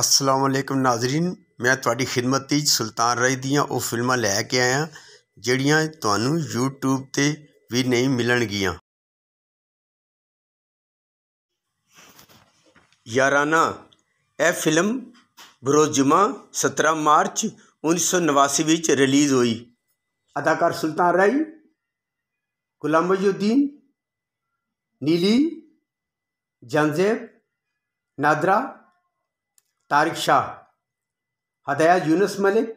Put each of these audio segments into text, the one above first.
ਅਸਲਾਮ ਅਲੈਕਮ ਨਾਜ਼ਰੀਨ ਮੈਂ ਤੁਹਾਡੀ ਖidmat ਵਿੱਚ ਸੁਲਤਾਨ ਰਾਈ ਦੀਆਂ ਉਹ ਫਿਲਮਾਂ ਲੈ ਕੇ ਆਇਆ ਜਿਹੜੀਆਂ ਤੁਹਾਨੂੰ YouTube ਤੇ ਵੀ ਨਹੀਂ ਮਿਲਣਗੀਆਂ ਯਾਰਾਨਾ ਇਹ ਫਿਲਮ ਬਰੋਜਮਾ 17 ਮਾਰਚ 1989 ਵਿੱਚ ਰਿਲੀਜ਼ ਹੋਈ ਅਦਾਕਾਰ ਸੁਲਤਾਨ ਰਾਈ ਗੁਲਾਮ ਮਜੂਦੀਨ ਨੀਲੀ ਜੰਜ਼ੇਬ ਨਾਦਰਾ तारिक शाह हदायत यूनस मलिक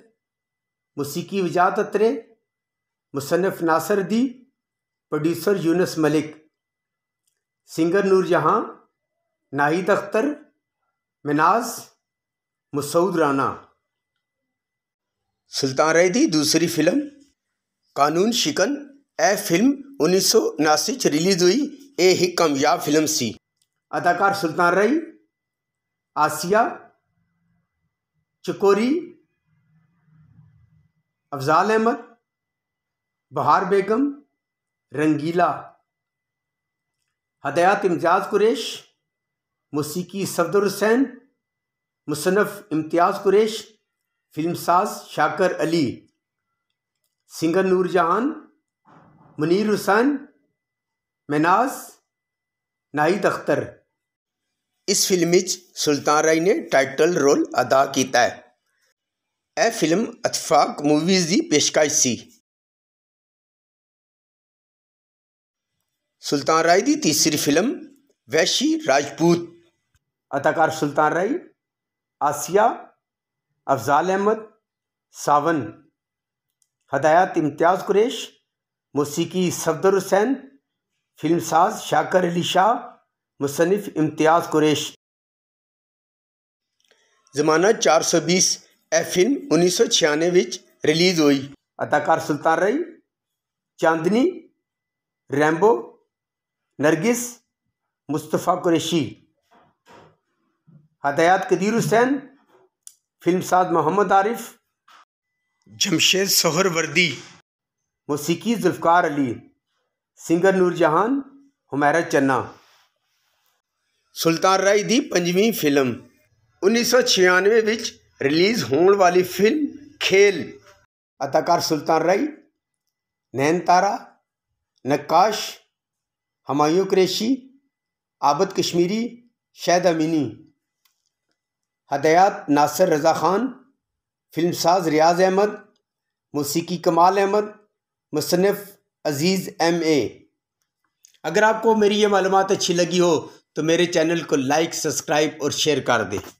मसीकी वजात अतरे मुसनफ़ Nasir the producer Younus Malik singer Noor Jehan Nahid Akhtar मिनाज Masood Rana सुल्तान रैदी दूसरी फिल्म कानून शिकन ए फिल्म उन्नीस सौ उनासी च रिलीज़ हुई ए ही कामयाब फिल्म सी अदाकार सुल्तान रई आसिया चकोरी अफजाल अहमद बहार बेगम रंगीला हदयात इम्तियाज़ कुरेश मौसीकी सफदर हुसैन मुसनफ़ इम्तियाज़ कुरेश फिल्मसाज शाकर अली सिंगर नूर जहान मुनीर हुसैन मेनाज नाहिद अख्तर इस फिल्म सुल्तान राय ने टाइटल रोल अदा किया है यह फिल्म अतफाक मूवीज की पेशकश सी सुल्तान राय की तीसरी फिल्म वैशी राजपूत अदाकार सुल्तान राय आसिया अफजाल अहमद सावन हदायत इम्तियाज़ कुरेश मौसीकी सफदर हुसैन फिल्मसाज शाकर अली शाह मुसनफ़ इम्तियाज़ कुरेश जमाना चार सौ बीस यह फिल्म उन्नीस सौ छियानवे रिलीज़ हुई अदाकार सुल्तान रई चांदनी रैम्बो नरगिस मुस्तफ़ा कुरेशी हदयात कदीर हुसैन फिल्म साद मोहम्मद आरिफ जमशेद सोहर वर्दी मौसीकी जुल्फ़ार अली सिंगर नूरजहान हमारा चन्ना सुल्तान की पंजी फिल्म उन्नीस सौ छियानवे रिलीज़ होने वाली फ़िल्म खेल अदाकार सुल्तान राय नैन तारा नक्काश हमायूं क्रेशी आबद कश्मीरी शहद अमीनी हदयात नासर रज़ा ख़ान फिल्मसाज रियाज अहमद मौसीकी कमाल अहमद मुसनफ़ अज़ीज़ एम ए अगर आपको मेरी ये मालूम अच्छी लगी हो तो मेरे चैनल को लाइक सब्सक्राइब और शेयर कर दें